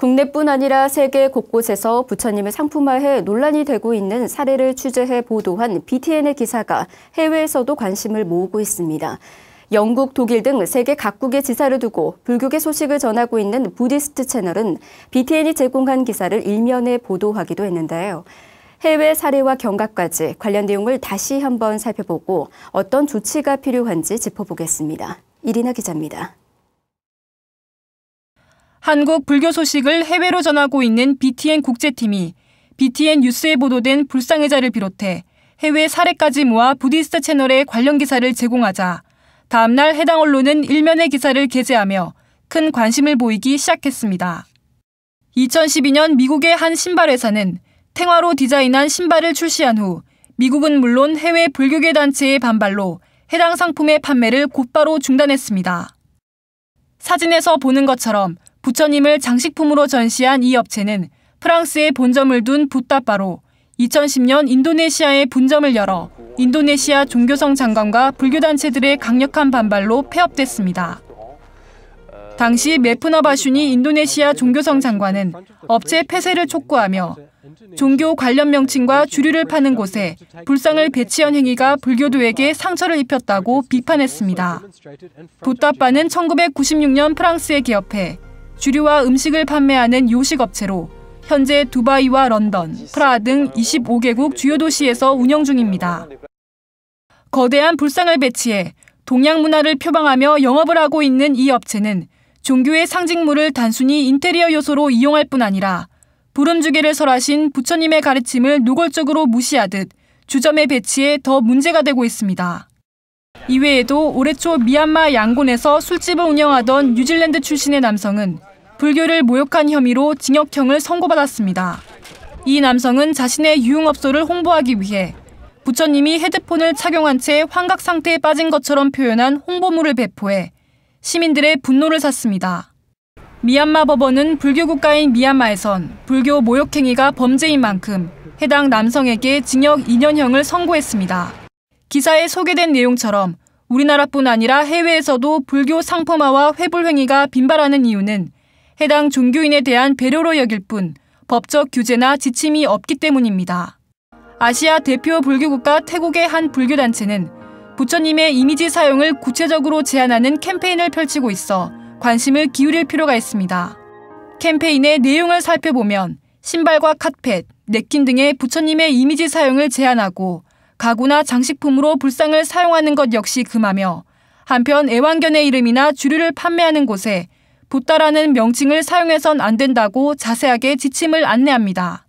국내뿐 아니라 세계 곳곳에서 부처님의상품화에 논란이 되고 있는 사례를 취재해 보도한 BTN의 기사가 해외에서도 관심을 모으고 있습니다. 영국, 독일 등 세계 각국의 지사를 두고 불교계 소식을 전하고 있는 부디스트 채널은 BTN이 제공한 기사를 일면에 보도하기도 했는데요. 해외 사례와 경각까지 관련 내용을 다시 한번 살펴보고 어떤 조치가 필요한지 짚어보겠습니다. 이리나 기자입니다. 한국 불교 소식을 해외로 전하고 있는 BTN 국제팀이 BTN 뉴스에 보도된 불상의자를 비롯해 해외 사례까지 모아 부디스트 채널에 관련 기사를 제공하자 다음날 해당 언론은 일면의 기사를 게재하며 큰 관심을 보이기 시작했습니다. 2012년 미국의 한 신발 회사는 탱화로 디자인한 신발을 출시한 후 미국은 물론 해외 불교계 단체의 반발로 해당 상품의 판매를 곧바로 중단했습니다. 사진에서 보는 것처럼 부처님을 장식품으로 전시한 이 업체는 프랑스에 본점을 둔 붓다빠로 2010년 인도네시아에 분점을 열어 인도네시아 종교성 장관과 불교단체들의 강력한 반발로 폐업됐습니다. 당시 메프나바슈니 인도네시아 종교성 장관은 업체 폐쇄를 촉구하며 종교 관련 명칭과 주류를 파는 곳에 불상을 배치한 행위가 불교도에게 상처를 입혔다고 비판했습니다. 보따빠는 1996년 프랑스에 개업해 주류와 음식을 판매하는 요식업체로 현재 두바이와 런던, 프라하 등 25개국 주요 도시에서 운영 중입니다. 거대한 불상을 배치해 동양 문화를 표방하며 영업을 하고 있는 이 업체는 종교의 상징물을 단순히 인테리어 요소로 이용할 뿐 아니라 부름주기를 설하신 부처님의 가르침을 노골적으로 무시하듯 주점에배치해더 문제가 되고 있습니다. 이외에도 올해 초 미얀마 양곤에서 술집을 운영하던 뉴질랜드 출신의 남성은 불교를 모욕한 혐의로 징역형을 선고받았습니다. 이 남성은 자신의 유흥업소를 홍보하기 위해 부처님이 헤드폰을 착용한 채 환각 상태에 빠진 것처럼 표현한 홍보물을 배포해 시민들의 분노를 샀습니다. 미얀마 법원은 불교 국가인 미얀마에선 불교 모욕 행위가 범죄인 만큼 해당 남성에게 징역 2년형을 선고했습니다. 기사에 소개된 내용처럼 우리나라뿐 아니라 해외에서도 불교 상품화와 회불 행위가 빈발하는 이유는 해당 종교인에 대한 배려로 여길 뿐 법적 규제나 지침이 없기 때문입니다. 아시아 대표 불교국가 태국의 한 불교단체는 부처님의 이미지 사용을 구체적으로 제한하는 캠페인을 펼치고 있어 관심을 기울일 필요가 있습니다. 캠페인의 내용을 살펴보면 신발과 카펫, 냅킨 등의 부처님의 이미지 사용을 제한하고 가구나 장식품으로 불상을 사용하는 것 역시 금하며 한편 애완견의 이름이나 주류를 판매하는 곳에 보따라는 명칭을 사용해선 안 된다고 자세하게 지침을 안내합니다.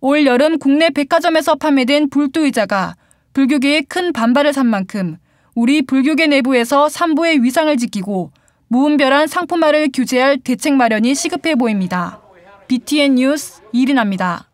올 여름 국내 백화점에서 판매된 불두 의자가 불교계에 큰 반발을 산 만큼 우리 불교계 내부에서 산보의 위상을 지키고 무분별한 상품화를 규제할 대책 마련이 시급해 보입니다. BTN 뉴스 이리나입니다.